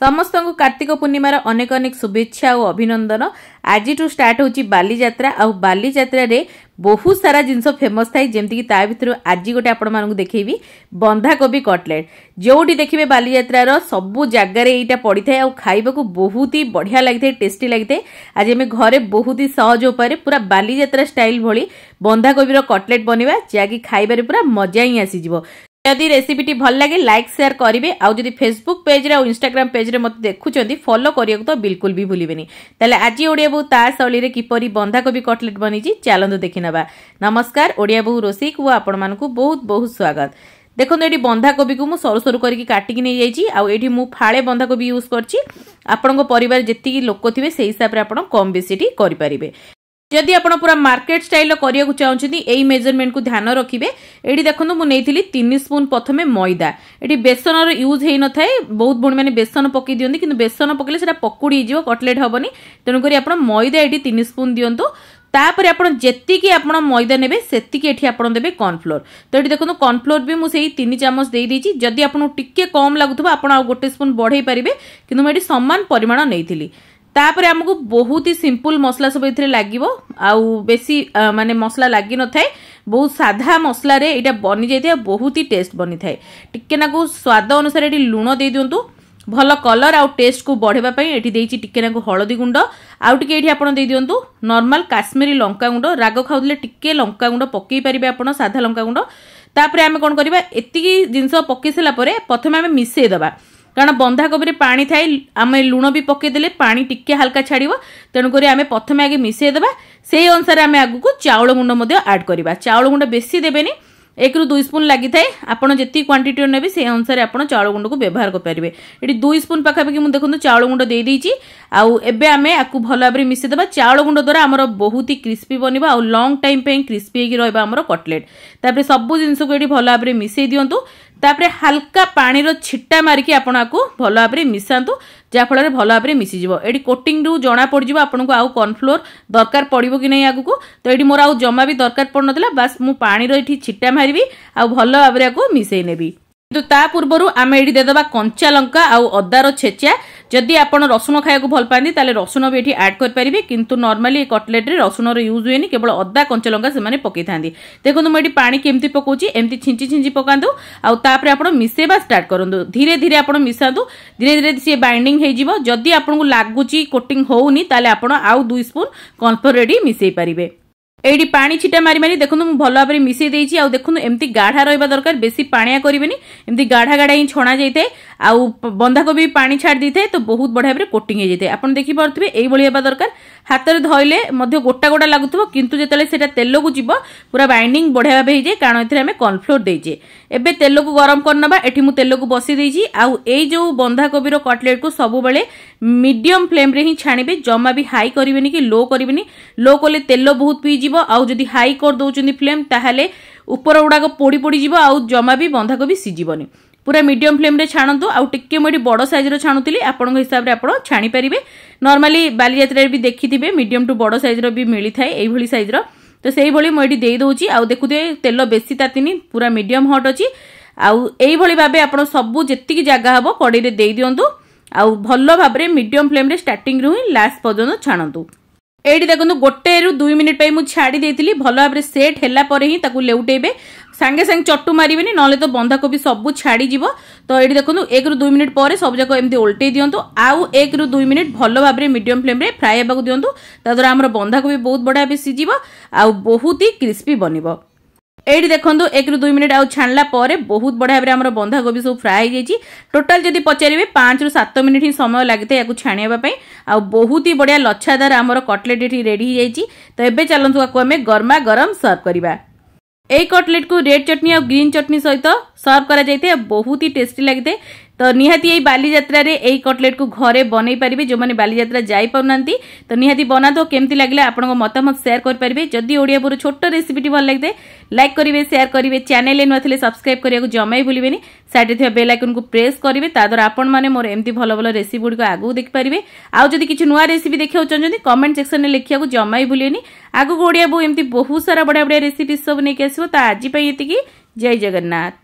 ସମସ୍ତଙ୍କୁ କାର୍ତ୍ତିକ ପୂର୍ଣ୍ଣିମାର ଅନେକ ଅନେକ ଶୁଭେଚ୍ଛା ଓ ଅଭିନନ୍ଦନ ଆଜିଠୁ ଷ୍ଟାର୍ଟ ହେଉଛି ବାଲିଯାତ୍ରା ଆଉ ବାଲିଯାତ୍ରାରେ ବହୁତ ସାରା ଜିନିଷ ଫେମସ୍ ଥାଏ ଯେମିତିକି ତା ଭିତରୁ ଆଜି ଗୋଟେ ଆପଣମାନଙ୍କୁ ଦେଖେଇବି ବନ୍ଧାକୋବି କଟଲେଟ୍ ଯେଉଁଠି ଦେଖିବେ ବାଲିଯାତ୍ରାର ସବୁ ଜାଗାରେ ଏଇଟା ପଡ଼ିଥାଏ ଆଉ ଖାଇବାକୁ ବହୁତ ହି ବଢ଼ିଆ ଲାଗିଥାଏ ଟେଷ୍ଟି ଲାଗିଥାଏ ଆଜି ଆମେ ଘରେ ବହୁତ ହି ସହଜ ଉପାୟରେ ପୁରା ବାଲିଯାତ୍ରା ଷ୍ଟାଇଲ୍ ଭଳି ବନ୍ଧାକୋବିର କଟଲେଟ୍ ବନେଇବା ଯାହାକି ଖାଇବାରେ ପୁରା ମଜା ହିଁ ଆସିଯିବ যদি রেসিপিটি ভাল লাগে লাইক সেয়ার করবে আদি ফেসবুক পেজরে আর ইনস্টাগ্রাম পেজরে মতো দেখুছেন ফলো করা তো বিলকুল বি ভুলবেনি তাহলে আজ ওড়িয়া বউ তা শৈলীরে কিপর বন্ধাকোবি কটলেট বনিছি চালু দেখি নেবা নমস্কার ওড়িয়া বউ রোষেইকু আপন মানুষ বহুত বহুত স্বাগত দেখুন এটি বন্ধাকোবি মু সরু সরু করি কাটিকি নিয়ে যাই আইটি মু ফাড়ে বন্ধাকোবি ইউজ করছি আপনার পরিবার যেত লোক থাকবে সেই হিসাবে আপনার কম বেশি এটি করে ଯଦି ଆପଣ ପୁରା ମାର୍କେଟ୍ ଷ୍ଟାଇଲ୍ର କରିବାକୁ ଚାହୁଁଛନ୍ତି ଏଇ ମେଜରମେଣ୍ଟକୁ ଧ୍ୟାନ ରଖିବେ ଏଠି ଦେଖନ୍ତୁ ମୁଁ ନେଇଥିଲି ତିନି ସ୍ପୁନ୍ ପ୍ରଥମେ ମଇଦା ଏଠି ବେସନର ୟୁଜ୍ ହେଇନଥାଏ ବହୁତ ଭଉଣୀମାନେ ବେସନ ପକାଇ ଦିଅନ୍ତି କିନ୍ତୁ ବେସନ ପକାଇଲେ ସେଇଟା ପକୁଡ଼ି ହେଇଯିବ କଟଲେଟ୍ ହେବନି ତେଣୁକରି ଆପଣ ମଇଦା ଏଠି ତିନି ସ୍ପୁନ୍ ଦିଅନ୍ତୁ ତାପରେ ଆପଣ ଯେତିକି ଆପଣ ମଇଦା ନେବେ ସେତିକି ଏଠି ଆପଣ ଦେବେ କର୍ଣ୍ଣଫ୍ଲୋର ତ ଏଠି ଦେଖନ୍ତୁ କର୍ଣ୍ଣଫ୍ଲୋର ବି ମୁଁ ସେଇ ତିନି ଚାମଚ ଦେଇଦେଇଛି ଯଦି ଆପଣଙ୍କୁ ଟିକେ କମ୍ ଲାଗୁଥିବ ଆପଣ ଆଉ ଗୋଟେ ସ୍ପୁନ୍ ବଢ଼େଇ ପାରିବେ କିନ୍ତୁ ମୁଁ ଏଠି ସମାନ ପରିମାଣ ନେଇଥିଲି ତାପରେ ଆମକୁ ବହୁତ ହି ସିମ୍ପଲ୍ ମସଲା ସବୁ ଏଥିରେ ଲାଗିବ ଆଉ ବେଶୀ ମାନେ ମସଲା ଲାଗି ନଥାଏ ବହୁତ ସାଧା ମସଲାରେ ଏଇଟା ବନିଯାଇଥାଏ ବହୁତ ହି ଟେଷ୍ଟ ବନିଥାଏ ଟିକେ ନାକୁ ସ୍ୱାଦ ଅନୁସାରେ ଏଠି ଲୁଣ ଦେଇଦିଅନ୍ତୁ ଭଲ କଲର୍ ଆଉ ଟେଷ୍ଟକୁ ବଢ଼େଇବା ପାଇଁ ଏଠି ଦେଇଛି ଟିକେ ନାକୁ ହଳଦୀ ଗୁଣ୍ଡ ଆଉ ଟିକେ ଏଠି ଆପଣ ଦେଇଦିଅନ୍ତୁ ନର୍ମାଲ୍ କାଶ୍ମୀରୀ ଲଙ୍କାଗୁଣ୍ଡ ରାଗ ଖାଉଥିଲେ ଟିକେ ଲଙ୍କାଗୁଣ୍ଡ ପକାଇ ପାରିବେ ଆପଣ ସାଧା ଲଙ୍କାଗୁଣ୍ଡ ତାପରେ ଆମେ କ'ଣ କରିବା ଏତିକି ଜିନିଷ ପକାଇ ସାରିଲା ପରେ ପ୍ରଥମେ ଆମେ ମିଶାଇ ଦେବା କାରଣ ବନ୍ଧାକୋବିରେ ପାଣି ଥାଇ ଆମେ ଲୁଣ ବି ପକାଇଦେଲେ ପାଣି ଟିକିଏ ହାଲକା ଛାଡ଼ିବ ତେଣୁକରି ଆମେ ପ୍ରଥମେ ଆଗେ ମିଶାଇଦେବା ସେଇ ଅନୁସାରେ ଆମେ ଆଗକୁ ଚାଉଳ ଗୁଣ୍ଡ ମଧ୍ୟ ଆଡ଼୍ କରିବା ଚାଉଳ ଗୁଣ୍ଡ ବେଶୀ ଦେବେନି ଏକରୁ ଦୁଇ ସ୍ପୁନ୍ ଲାଗିଥାଏ ଆପଣ ଯେତିକି କ୍ୱାଣ୍ଟିଟିର ନେବେ ସେ ଅନୁସାରେ ଆପଣ ଚାଉଳ ଗୁଣ୍ଡକୁ ବ୍ୟବହାର କରିପାରିବେ ଏଠି ଦୁଇ ସ୍ପୁନ୍ ପାଖାପାଖି ମୁଁ ଦେଖନ୍ତୁ ଚାଉଳ ଗୁଣ୍ଡ ଦେଇଦେଇଛି ଆଉ ଏବେ ଆମେ ଆକୁ ଭଲ ଭାବରେ ମିଶାଇଦେବା ଚାଉଳ ଗୁଣ୍ଡ ଦ୍ୱାରା ଆମର ବହୁତ ହି କ୍ରିସ୍ପି ବନିବ ଆଉ ଲଙ୍ଗ୍ ଟାଇମ୍ ପାଇଁ କ୍ରିସ୍ପି ହେଇକି ରହିବ ଆମର କଟଲେଟ୍ ତାପରେ ସବୁ ଜିନିଷକୁ ଏଠି ଭଲ ଭାବରେ ମିଶାଇ ଦିଅନ୍ତୁ ତାପରେ ହାଲକା ପାଣିର ଛିଟା ମାରିକି ଆପଣ ଆକୁ ଭଲ ଭାବରେ ମିଶାନ୍ତୁ ଯାହାଫଳରେ ଭଲ ଭାବରେ ମିଶିଯିବ ଏଠି କୋଟିଂରୁ ଜଣା ପଡ଼ିଯିବ ଆପଣଙ୍କୁ ଆଉ କର୍ଣ୍ଣଫ୍ଲୋର ଦରକାର ପଡ଼ିବ କି ନାହିଁ ଆଗକୁ ତ ଏଠି ମୋର ଆଉ ଜମା ବି ଦରକାର ପଡ଼ିନଥିଲା ବାସ୍ ମୁଁ ପାଣିର ଏଠି ଛିଟା ମାରିବି ଆଉ ଭଲ ଭାବରେ ଆକୁ ମିଶାଇ ନେବି কিন্তু ତା ପୂର୍ବରୁ ଆମେ ଏଠି ଦେଇଦେବା କଞ୍ଚା ଲଙ୍କା ଆଉ ଅଦାର ଛେଚା ଯଦି ଆପଣ ରସୁଣ ଖାଇବାକୁ ଭଲ ପାଆନ୍ତି ତାହେଲେ ରସୁଣ ବି ଏଠି ଆଡ଼୍ କରିପାରିବେ କିନ୍ତୁ ନର୍ମାଲି ଏ କଟଲେଟ୍ରେ ରସୁଣର ୟୁଜ୍ ହୁଏନି କେବଳ ଅଦା କଞ୍ଚା ଲଙ୍କା ସେମାନେ ପକାଇଥାନ୍ତି ଦେଖନ୍ତୁ ମୁଁ ଏଠି ପାଣି କେମିତି ପକାଉଛି ଏମିତି ଛିଞ୍ଚି ଛିଞ୍ଚି ପକାନ୍ତୁ ଆଉ ତାପରେ ଆପଣ ମିଶାଇବା ଷ୍ଟାର୍ଟ କରନ୍ତୁ ଧୀରେ ଧୀରେ ଆପଣ ମିଶାନ୍ତୁ ଧୀରେ ଧୀରେ ସିଏ ବାଇଣ୍ଡିଂ ହେଇଯିବ ଯଦି ଆପଣଙ୍କୁ ଲାଗୁଛି କୋଟିଂ ହେଉନି ତାହେଲେ ଆପଣ ଆଉ ଦୁଇ ସ୍ପୁନ୍ କର୍ଣ୍ଣଫ୍ଲୋର୍ ଏଠି ମିଶାଇ ପାରିବେ এইটি পা ছিটা মারি মারি দেখুন ভালো ভাবে মিশাই দিয়েছি আউ দেখুন এমতি গাঢ়া রহবা দরকার বেশি পাণিয়া করবেনি এমতি গাঢ়া গাঢ়া হি ছণা যাই আউ বন্ধাকোবি পা ছাড় দিয়ে তো বহু বড় ভাবে কোটিং হয়ে যাই আপনার দেখিপারে এইভাবে হওয়া দরকার হাতের ধরলে মধ্যে গোটা গোটা লাগুব কিন্তু যেত সেটা তেলকু যাব পুরা বাইন্ডিং বড়িয়া ভাবে হয়ে যায় কারণ এতে আমি কর্নফ্লোর দিয়েছে এবে তেলকু গরম করে নেওয়া এটি মু তেলকু বসি দিয়েছি আউ এই যে বন্ধাকোবির কু সবুলে মিডিয়াম ফ্লেম্রে হি ছাণবে জমা বি হাই করবে কি লো করবে লো কলে তেল বহুত পিই ପୋଡ଼ିଯିବ ଆଉ ଯଦି ହାଇ କରିଦେଉଛନ୍ତି ଫ୍ଲେମ୍ ତାହେଲେ ଉପର ଗୁଡ଼ାକ ପୋଡ଼ି ପୋଡ଼ିଯିବ ଆଉ ଜମା ବି ବନ୍ଧାକୋବି ସିଝିବନି ପୁରା ମିଡ଼ିୟମ୍ ଫ୍ଲେମ୍ରେ ଛାଣନ୍ତୁ ଆଉ ଟିକିଏ ମୁଁ ଏଠି ବଡ଼ ସାଇଜ୍ର ଛାଣୁଥିଲି ଆପଣଙ୍କ ହିସାବରେ ଆପଣ ଛାଣିପାରିବେ ନର୍ମାଲି ବାଲିଯାତ୍ରାରେ ବି ଦେଖିଥିବେ ମିଡ଼ିୟମ୍ ଟୁ ବଡ଼ ସାଇଜ୍ର ବି ମିଳିଥାଏ ଏଇଭଳି ସାଇଜ୍ର ତ ସେଇଭଳି ମୁଁ ଏଠି ଦେଇଦେଉଛି ଆଉ ଦେଖୁଥିବେ ତେଲ ବେଶୀ ତାତିନି ପୁରା ମିଡ଼ିୟମ୍ ହଟ୍ ଅଛି ଆଉ ଏଇଭଳି ଭାବେ ଆପଣ ସବୁ ଯେତିକି ଜାଗା ହେବ କଡ଼େଇରେ ଦେଇଦିଅନ୍ତୁ ଆଉ ଭଲ ଭାବରେ ମିଡ଼ିୟମ୍ ଫ୍ଲେମ୍ରେ ଷ୍ଟାର୍ଟିଂରୁ ହିଁ ଲାଷ୍ଟ ପର୍ଯ୍ୟନ୍ତ ଛାଣନ୍ତୁ ଏଇଠି ଦେଖନ୍ତୁ ଗୋଟେରୁ ଦୁଇ ମିନିଟ୍ ପାଇଁ ମୁଁ ଛାଡ଼ି ଦେଇଥିଲି ଭଲ ଭାବରେ ସେଟ୍ ହେଲା ପରେ ହିଁ ତାକୁ ଲେଉଟେଇବେ ସାଙ୍ଗେ ସାଙ୍ଗେ ଚଟୁ ମାରିବେନି ନହେଲେ ତ ବନ୍ଧାକୋବି ସବୁ ଛାଡ଼ିଯିବ ତ ଏଇଠି ଦେଖନ୍ତୁ ଏକରୁ ଦୁଇ ମିନିଟ୍ ପରେ ସବୁଯାକ ଏମିତି ଓଲଟେଇ ଦିଅନ୍ତୁ ଆଉ ଏକରୁ ଦୁଇ ମିନିଟ୍ ଭଲ ଭାବରେ ମିଡ଼ିୟମ୍ ଫ୍ଲେମ୍ରେ ଫ୍ରାଏ ହେବାକୁ ଦିଅନ୍ତୁ ତାଦ୍ୱାରା ଆମର ବନ୍ଧାକୋବି ବହୁତ ବଢ଼ିଆ ଭାବେ ସିଝିବ ଆଉ ବହୁତ ହି କ୍ରିସ୍ପି ବନିବ এইটি দেখুন রু দুই মিনিট আউ ছাড়লা পরে বহুত বড় ভাবে আমার বন্ধাকোবি সব ফ্রাই হয়ে টোটাল যদি পচারে পাঁচ রু সাত মিনিট হি সময় লাগে এখন ছাড়িবা আউ বহুত হি বড়িয়া লছাদার আমার কটলেট এটি রেডি হয়ে যাই তো এবে চালু আমি গরমা গরম সর্ভ করা এই কটলেট কু রেড চটনি আর গ্রিন চটনি সহ সর্ভ করা যাই বহুত টেস্টি লাগে ତ ନିହାତି ଏଇ ବାଲିଯାତ୍ରାରେ ଏଇ କଟଲେଟ୍କୁ ଘରେ ବନେଇ ପାରିବେ ଯେଉଁମାନେ ବାଲିଯାତ୍ରା ଯାଇପାରୁନାହାନ୍ତି ତ ନିହାତି ବନାନ୍ତୁ କେମିତି ଲାଗିଲା ଆପଣଙ୍କ ମତାମତ ସେୟାର କରିପାରିବେ ଯଦି ଓଡ଼ିଆ ବୋର ଛୋଟ ରେସିପିଟି ଭଲ ଲାଗିଥାଏ ଲାଇକ୍ କରିବେ ସେୟାର କରିବେ ଚ୍ୟାନେଲରେ ନୂଆ ଥିଲେ ସବସ୍କ୍ରାଇବ୍ କରିବାକୁ ଜମା ବି ଭୁଲିବେନି ସାଇଡ଼୍ରେ ଥିବା ବେଲ୍ ଆଇକନ୍କୁ ପ୍ରେସ୍ କରିବେ ତା ଦ୍ୱାରା ଆପଣମାନେ ମୋର ଏମିତି ଭଲ ଭଲ ରେସିପି ଗୁଡ଼ିକ ଆଗକୁ ଦେଖିପାରିବେ ଆଉ ଯଦି କିଛି ନୂଆ ରେସିପି ଦେଖିବାକୁ ଚାହୁଁଛନ୍ତି କମେଣ୍ଟ ସେକ୍ସନରେ ଲେଖିବାକୁ ଜମା ବି ଭୁଲିବେନି ଆଗକୁ ଓଡ଼ିଆ ବୋଉ ଏମିତି ବହୁତ ସାରା ବଢ଼ିଆ ବଢ଼ିଆ ରେସିପି ସବୁ ନେଇକି ଆସିବ ତ ଆଜି ପାଇଁ ଏତିକି ଜୟ ଜଗନ୍ନାଥ